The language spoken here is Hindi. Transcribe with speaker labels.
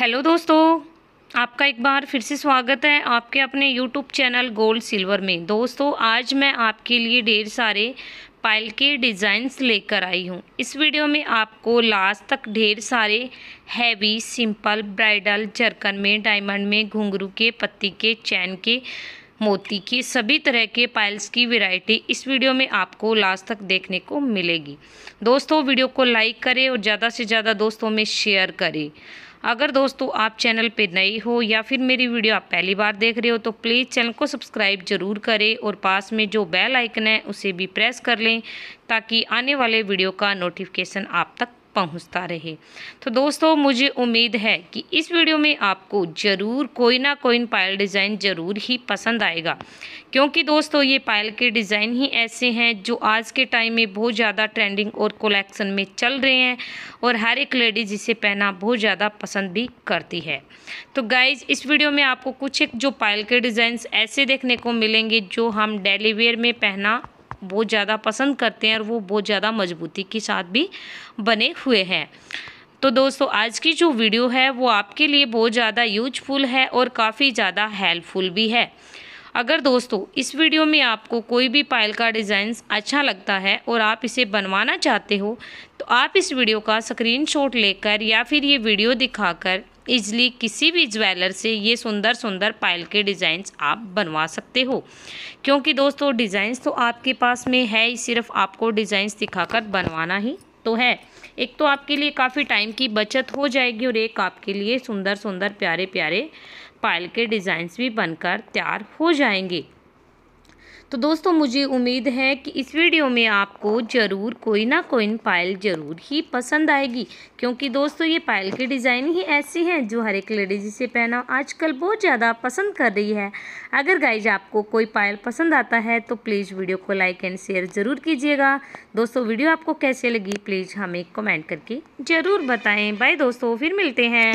Speaker 1: हेलो दोस्तों आपका एक बार फिर से स्वागत है आपके अपने यूट्यूब चैनल गोल्ड सिल्वर में दोस्तों आज मैं आपके लिए ढेर सारे पायल के डिज़ाइंस लेकर आई हूँ इस वीडियो में आपको लास्ट तक ढेर सारे हैवी सिंपल ब्राइडल जरकन में डायमंड में घुंघरू के पत्ती के चैन के मोती के सभी तरह के पाइल्स की वैरायटी इस वीडियो में आपको लास्ट तक देखने को मिलेगी दोस्तों वीडियो को लाइक करें और ज़्यादा से ज़्यादा दोस्तों में शेयर करें अगर दोस्तों आप चैनल पर नए हो या फिर मेरी वीडियो आप पहली बार देख रहे हो तो प्लीज़ चैनल को सब्सक्राइब जरूर करें और पास में जो बेल आइकन है उसे भी प्रेस कर लें ताकि आने वाले वीडियो का नोटिफिकेशन आप तक पहुंचता रहे तो दोस्तों मुझे उम्मीद है कि इस वीडियो में आपको ज़रूर कोई ना कोई पायल डिज़ाइन ज़रूर ही पसंद आएगा क्योंकि दोस्तों ये पायल के डिज़ाइन ही ऐसे हैं जो आज के टाइम में बहुत ज़्यादा ट्रेंडिंग और कलेक्शन में चल रहे हैं और हर एक लेडीज इसे पहना बहुत ज़्यादा पसंद भी करती है तो गाइज इस वीडियो में आपको कुछ एक जो पायल के डिज़ाइन ऐसे देखने को मिलेंगे जो हम डेलीवेयर में पहना बहुत ज़्यादा पसंद करते हैं और वो बहुत ज़्यादा मजबूती के साथ भी बने हुए हैं तो दोस्तों आज की जो वीडियो है वो आपके लिए बहुत ज़्यादा यूजफुल है और काफ़ी ज़्यादा हेल्पफुल भी है अगर दोस्तों इस वीडियो में आपको कोई भी पायल का डिज़ाइन अच्छा लगता है और आप इसे बनवाना चाहते हो तो आप इस वीडियो का स्क्रीनशॉट लेकर या फिर ये वीडियो दिखाकर इजली किसी भी ज्वेलर से ये सुंदर सुंदर पायल के डिज़ाइंस आप बनवा सकते हो क्योंकि दोस्तों डिज़ाइंस तो आपके पास में है ही सिर्फ आपको डिज़ाइंस दिखाकर बनवाना ही तो है एक तो आपके लिए काफ़ी टाइम की बचत हो जाएगी और एक आपके लिए सुंदर सुंदर प्यारे प्यारे पायल के डिज़ाइंस भी बनकर तैयार हो जाएंगे तो दोस्तों मुझे उम्मीद है कि इस वीडियो में आपको ज़रूर कोई ना कोई पायल ज़रूर ही पसंद आएगी क्योंकि दोस्तों ये पायल के डिज़ाइन ही ऐसे हैं जो हर एक लेडीज इसे पहना आजकल बहुत ज़्यादा पसंद कर रही है अगर गाइज आपको कोई पायल पसंद आता है तो प्लीज़ वीडियो को लाइक एंड शेयर ज़रूर कीजिएगा दोस्तों वीडियो आपको कैसे लगी प्लीज़ हमें कमेंट करके ज़रूर बताएँ बाय दोस्तों फिर मिलते हैं